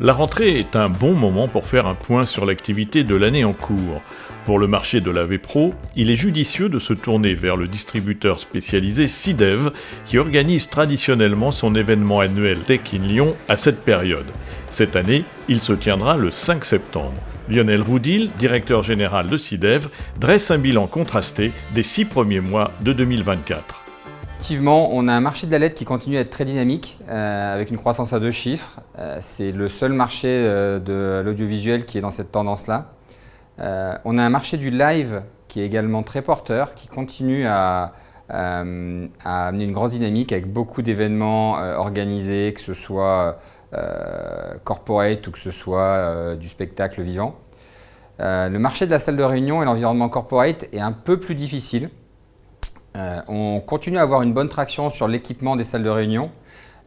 La rentrée est un bon moment pour faire un point sur l'activité de l'année en cours. Pour le marché de la Vpro, il est judicieux de se tourner vers le distributeur spécialisé Sidev qui organise traditionnellement son événement annuel Tech in Lyon à cette période. Cette année, il se tiendra le 5 septembre. Lionel Roudil, directeur général de Sidev, dresse un bilan contrasté des six premiers mois de 2024. Effectivement, on a un marché de la lettre qui continue à être très dynamique, euh, avec une croissance à deux chiffres. Euh, c'est le seul marché euh, de l'audiovisuel qui est dans cette tendance-là. on a un marché du live qui est également très porteur, qui continue à, à amener une grande dynamique avec beaucoup d'événements organisés, que ce soit corporate ou que ce soit du spectacle vivant. le marché de la salle de réunion et l'environnement corporate est un peu plus difficile. Euh, on continue à avoir une bonne traction sur l'équipement des salles de réunion.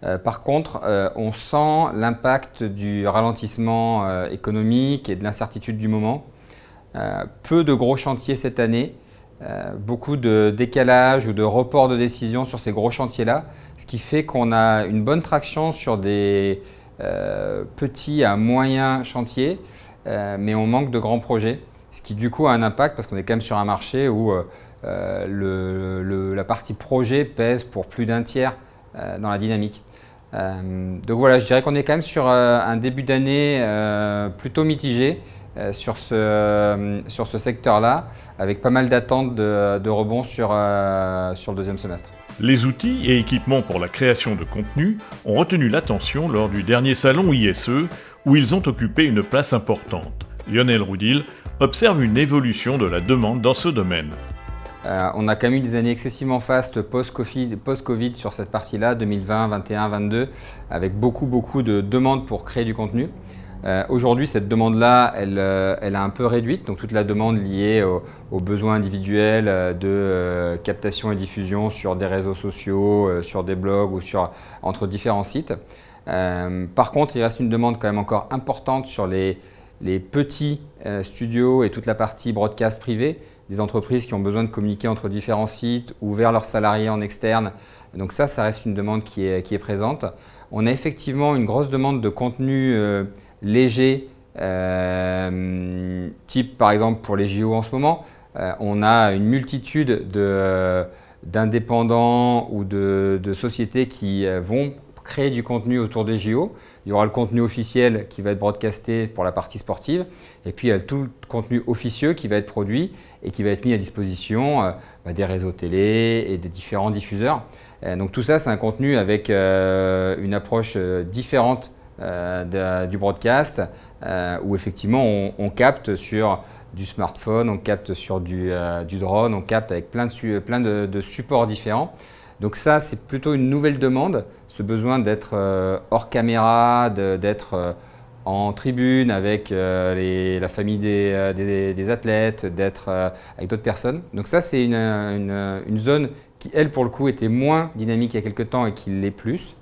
Euh, par contre, euh, on sent l'impact du ralentissement économique et de l'incertitude du moment. peu de gros chantiers cette année, beaucoup de décalages ou de reports de décision sur ces gros chantiers-là, ce qui fait qu'on a une bonne traction sur des petits à moyens chantiers, mais on manque de grands projets, ce qui du coup a un impact parce qu'on est quand même sur un marché où euh, le, la partie projet pèse pour plus d'un tiers euh, dans la dynamique. Euh, donc voilà, je dirais qu'on est quand même sur un début d'année plutôt mitigé sur ce, secteur-là, avec pas mal d'attentes de, de, rebond sur, sur le deuxième semestre. Les outils et équipements pour la création de contenu ont retenu l'attention lors du dernier salon ISE où ils ont occupé une place importante. Lionel Roudil observe une évolution de la demande dans ce domaine. Euh, on a quand même eu des années excessivement fastes post-Covid sur cette partie-là, 2020, 21, 22, avec beaucoup, beaucoup de demandes pour créer du contenu. Euh, aujourd'hui, cette demande-là, elle, a euh, un peu réduite, donc toute la demande liée aux besoins individuels de captation et diffusion sur des réseaux sociaux, sur des blogs ou sur, entre différents sites. par contre, il reste une demande quand même encore importante sur les, les petits studios et toute la partie broadcast privée, des entreprises qui ont besoin de communiquer entre différents sites ou vers leurs salariés en externe. Donc ça, ça reste une demande qui est, présente. On a effectivement une grosse demande de contenu euh, léger, euh, type par exemple pour les JO en ce moment. Euh, on a une multitude d'indépendants ou de, de, sociétés qui vont créer du contenu autour des JO. Il y aura le contenu officiel qui va être broadcasté pour la partie sportive, et puis il y a tout le contenu officieux qui va être produit et qui va être mis à disposition euh, bah, des réseaux télé et des différents diffuseurs. Euh, donc tout ça, c'est un contenu avec euh, une approche différente du broadcast, où effectivement on, capte sur du smartphone, on capte sur du, drone, on capte avec plein de supports différents. Donc ça, c'est plutôt une nouvelle demande, ce besoin d'être euh, hors caméra, d'être euh, en tribune avec euh, la famille des, athlètes, d'être avec d'autres personnes. Donc ça, c'est une, zone qui, elle, pour le coup, était moins dynamique il y a quelques temps et qui l'est plus.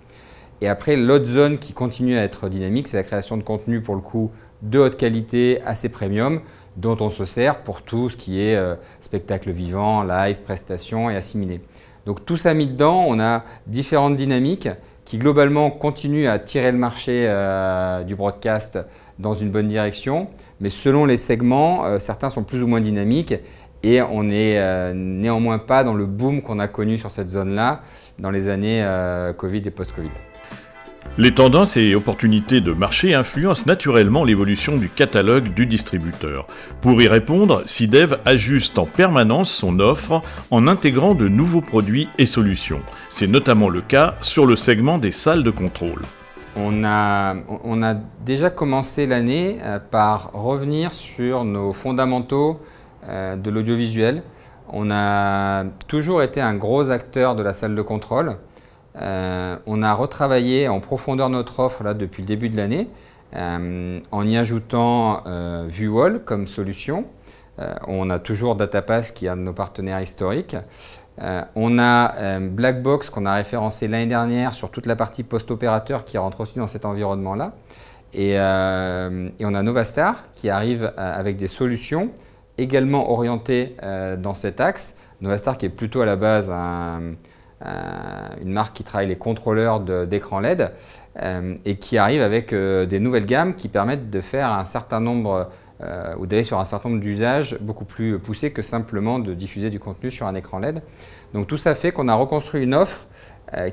Et après, l'autre zone qui continue à être dynamique, c'est la création de contenu, pour le coup, de haute qualité, assez premium, dont on se sert pour tout ce qui est spectacle vivant, live, prestations et assimilé. Donc tout ça mis dedans, on a différentes dynamiques qui globalement continuent à tirer le marché euh, du broadcast dans une bonne direction, mais selon les segments, euh, certains sont plus ou moins dynamiques et on n'est euh, néanmoins pas dans le boom qu'on a connu sur cette zone-là dans les années Covid et post-Covid. Les tendances et opportunités de marché influencent naturellement l'évolution du catalogue du distributeur. Pour y répondre, CIDEV ajuste en permanence son offre en intégrant de nouveaux produits et solutions. C'est notamment le cas sur le segment des salles de contrôle. on a déjà commencé l'année euh, par revenir sur nos fondamentaux euh, de l'audiovisuel. On a toujours été un gros acteur de la salle de contrôle. Euh, on a retravaillé en profondeur notre offre là, depuis le début de l'année euh, en y ajoutant euh, comme solution. Euh, on a toujours DataPass qui est un de nos partenaires historiques. on a Blackbox qu'on a référencé l'année dernière sur toute la partie post-opérateur qui rentre aussi dans cet environnement-là. Et, et, on a Novastar qui arrive avec des solutions également orientées dans cet axe. Novastar qui est plutôt à la base un euh, une marque qui travaille les contrôleurs d'écran LED euh, et qui arrive avec euh, des nouvelles gammes qui permettent de faire un certain nombre ou d'aller sur un certain nombre d'usages beaucoup plus poussés que simplement de diffuser du contenu sur un écran LED. Donc tout ça fait qu'on a reconstruit une offre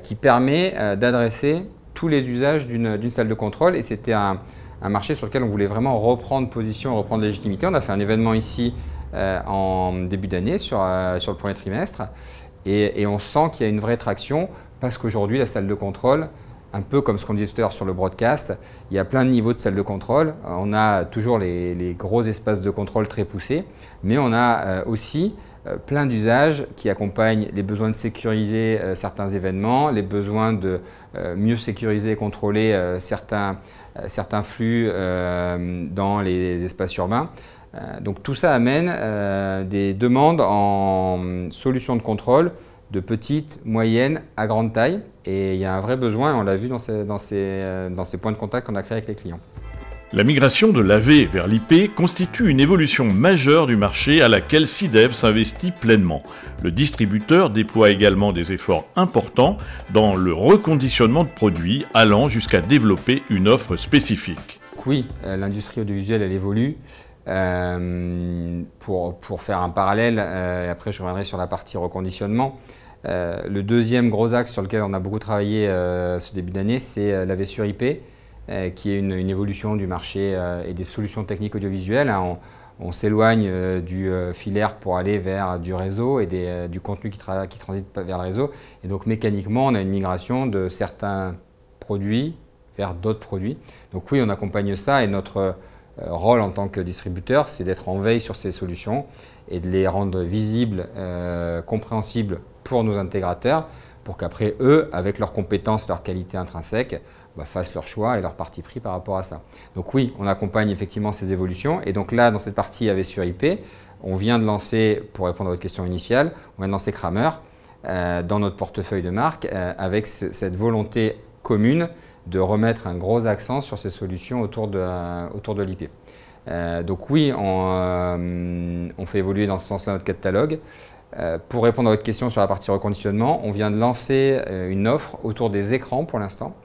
qui permet d'adresser tous les usages d'une salle de contrôle et c'était un, marché sur lequel on voulait vraiment reprendre position, reprendre légitimité. On a fait un événement ici en début d'année sur le premier trimestre et, on sent qu'il y a une vraie traction parce qu'aujourd'hui, la salle de contrôle, un peu comme ce qu'on disait tout à l'heure sur le broadcast, il y a plein de niveaux de salle de contrôle. Euh, on a toujours les, gros espaces de contrôle très poussés, mais on a euh, aussi euh, plein d'usages qui accompagnent les besoins de sécuriser certains événements, les besoins de mieux sécuriser et contrôler certains, certains flux dans les espaces urbains. Euh, donc tout ça amène euh, des demandes en solutions de contrôle de petite, moyenne à grande taille. Et il y a un vrai besoin, on l'a vu euh, dans ces, points de contact qu'on a créés avec les clients. La migration de l'AV vers l'IP constitue une évolution majeure du marché à laquelle CIDEV s'investit pleinement. Le distributeur déploie également des efforts importants dans le reconditionnement de produits allant jusqu'à développer une offre spécifique. Oui, l'industrie audiovisuelle, elle évolue. Euh, pour, pour, faire un parallèle, euh, et après je reviendrai sur la partie reconditionnement. Euh, le deuxième gros axe sur lequel on a beaucoup travaillé ce début d'année, c'est la vessure IP, qui est une, évolution du marché et des solutions techniques audiovisuelles. Hein. On, s'éloigne du filaire pour aller vers du réseau et des, du contenu qui, qui transite vers le réseau. Et donc mécaniquement, on a une migration de certains produits vers d'autres produits. Donc oui, on accompagne ça et notre euh, rôle en tant que distributeur, c'est d'être en veille sur ces solutions et de les rendre visibles, euh, compréhensibles pour nos intégrateurs, pour qu'après eux, avec leurs compétences, leurs qualités intrinsèques, bah, fassent leur choix et leur parti pris par rapport à ça. Donc oui, on accompagne effectivement ces évolutions. Et donc là, dans cette partie AV sur IP, on vient de lancer, pour répondre à votre question initiale, on vient de lancer Kramer euh, dans notre portefeuille de marque avec cette volonté commune de remettre un gros accent sur ces solutions autour de, autour de l'IP. Euh, donc oui, euh, on, fait évoluer dans ce sens-là notre catalogue. Euh, pour répondre à votre question sur la partie reconditionnement, on vient de lancer une offre autour des écrans pour l'instant,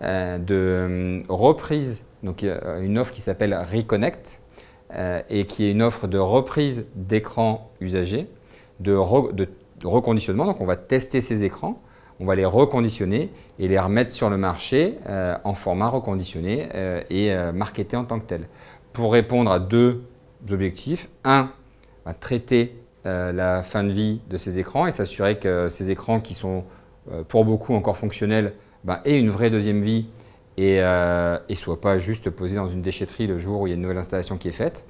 de reprise, donc une offre qui s'appelle Reconnect et qui est une offre de reprise d'écrans usagés, de, reconditionnement. Donc on va tester ces écrans on va les reconditionner et les remettre sur le marché euh, en format reconditionné euh, et euh, marketé en tant que tel. Pour répondre à deux objectifs, un, bah, traiter la fin de vie de ces écrans et s'assurer que ces écrans qui sont pour beaucoup encore fonctionnels bah, aient une vraie deuxième vie et ne soient pas juste posés dans une déchetterie le jour où il y a une nouvelle installation qui est faite.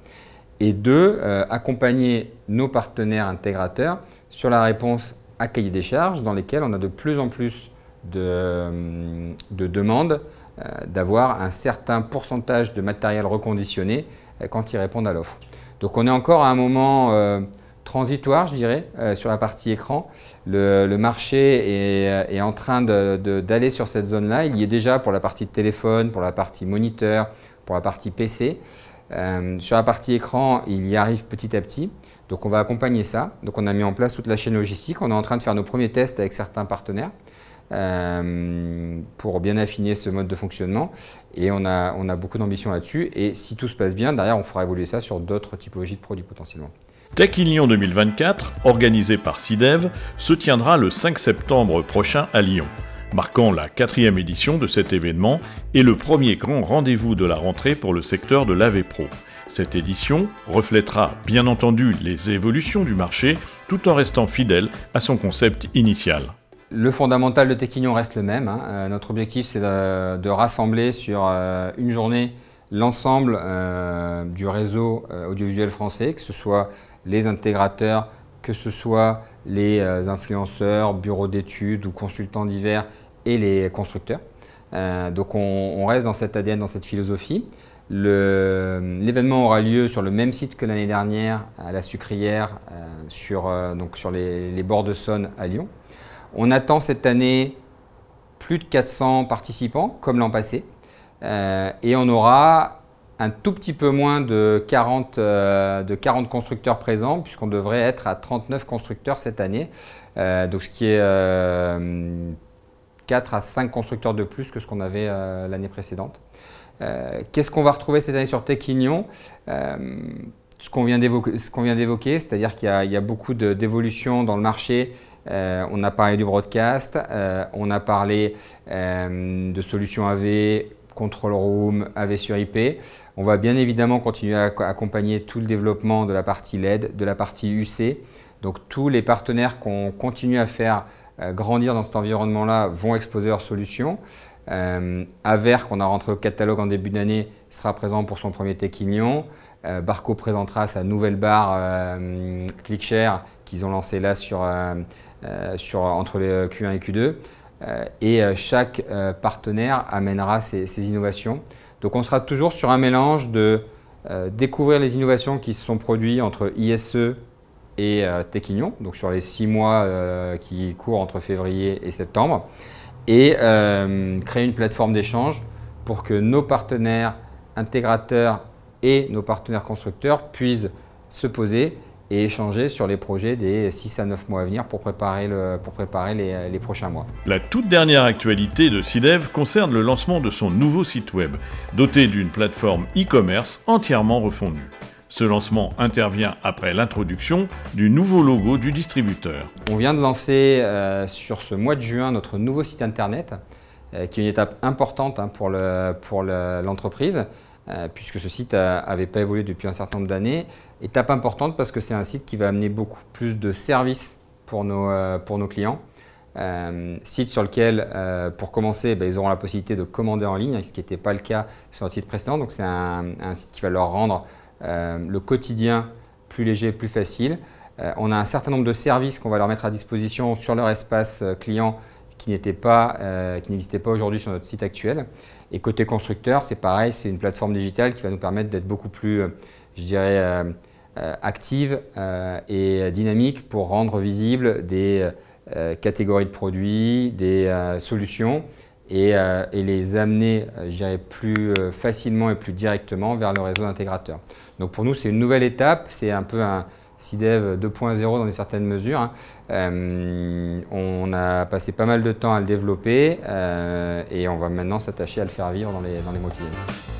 Et deux, accompagner nos partenaires intégrateurs sur la réponse à cahier des charges dans lesquels on a de plus en plus de, euh, demandes euh, d'avoir un certain pourcentage de matériel reconditionné euh, quand ils répondent à l'offre. Donc on est encore à un moment transitoire, je dirais, sur la partie écran. Le, marché est, est, en train d'aller sur cette zone-là. Il y est déjà pour la partie téléphone, pour la partie moniteur, pour la partie PC. sur la partie écran, il y arrive petit à petit. Donc on va accompagner ça. Donc on a mis en place toute la chaîne logistique. On est en train de faire nos premiers tests avec certains partenaires euh, pour bien affiner ce mode de fonctionnement. Et on a, on a beaucoup d'ambition là-dessus. Et si tout se passe bien, derrière, on fera évoluer ça sur d'autres typologies de produits potentiellement. Tech Lyon 2024, organisé par CIDEV, se tiendra le 5 septembre prochain à Lyon, marquant la quatrième édition de cet événement et le premier grand rendez-vous de la rentrée pour le secteur de l'AV Pro. Cette édition reflètera bien entendu les évolutions du marché tout en restant fidèle à son concept initial. Le fondamental de Tequignon reste le même. Hein. Euh, notre objectif, c'est de, rassembler sur euh, une journée l'ensemble euh, du réseau audiovisuel français, que ce soit les intégrateurs, que ce soit les influenceurs, bureaux d'études ou consultants divers et les constructeurs. Euh, donc on, reste dans cette ADN, dans cette philosophie. L'événement aura lieu sur le même site que l'année dernière, à la Sucrière, euh, sur, euh, donc sur les, bords de Saône à Lyon. On attend cette année plus de 400 participants, comme l'an passé. et on aura un tout petit peu moins de 40, de 40 constructeurs présents, puisqu'on devrait être à 39 constructeurs cette année. donc ce qui est 4 à 5 constructeurs de plus que ce qu'on avait euh, l'année précédente. Euh, qu'est-ce qu'on va retrouver cette année sur Techignon euh, Ce qu'on vient d'évoquer, c'est-à-dire qu'il y, y, a beaucoup d'évolutions dans le marché. on a parlé du broadcast, on a parlé de solutions AV, control room, AV sur IP. On va bien évidemment continuer à accompagner tout le développement de la partie LED, de la partie UC. Donc tous les partenaires qu'on continue à faire euh, grandir dans cet environnement-là vont exposer leurs solutions. Euh, Aver, qu'on a rentré au catalogue en début d'année, sera présent pour son premier Tequignon. Euh, Barco présentera sa nouvelle barre euh, ClickShare qu'ils ont lancée là entre les Q1 et Q2. et chaque partenaire amènera ses, ses, innovations. Donc on sera toujours sur un mélange de découvrir les innovations qui se sont produites entre ISE, et euh, Téquignon, donc sur les six mois euh, qui courent entre février et septembre, et euh, créer une plateforme d'échange pour que nos partenaires intégrateurs et nos partenaires constructeurs puissent se poser et échanger sur les projets des 6 à 9 mois à venir pour préparer, pour préparer les, les, prochains mois. La toute dernière actualité de SIDEV concerne le lancement de son nouveau site web, doté d'une plateforme e-commerce entièrement refondue. Ce lancement intervient après l'introduction du nouveau logo du distributeur. On vient de lancer euh, sur ce mois de juin notre nouveau site internet, euh, qui est une étape importante hein, pour l'entreprise. Euh, puisque ce site n'avait pas évolué depuis un certain nombre d'années. Étape importante parce que c'est un site qui va amener beaucoup plus de services pour nos, clients. site sur lequel, pour commencer, ben, ils auront la possibilité de commander en ligne, ce qui n'était pas le cas sur le site précédent. Donc c'est un, site qui va leur rendre euh, le quotidien plus léger, plus facile. Euh, on a un certain nombre de services qu'on va leur mettre à disposition sur leur espace euh, client qui n'était pas, qui n'existait pas aujourd'hui sur notre site actuel. Et côté constructeur, c'est pareil, c'est une plateforme digitale qui va nous permettre d'être beaucoup plus, je dirais, active et dynamique pour rendre visibles des catégories de produits, des solutions euh, et, les amener, euh, je plus euh, facilement et plus directement vers le réseau d'intégrateurs. Donc pour nous, c'est une nouvelle étape, c'est un peu un CIDEV e 2.0 dans certaines mesures. Hein. on a passé pas mal de temps à le développer et on va maintenant s'attacher à le faire vivre dans les, dans les mois qui viennent.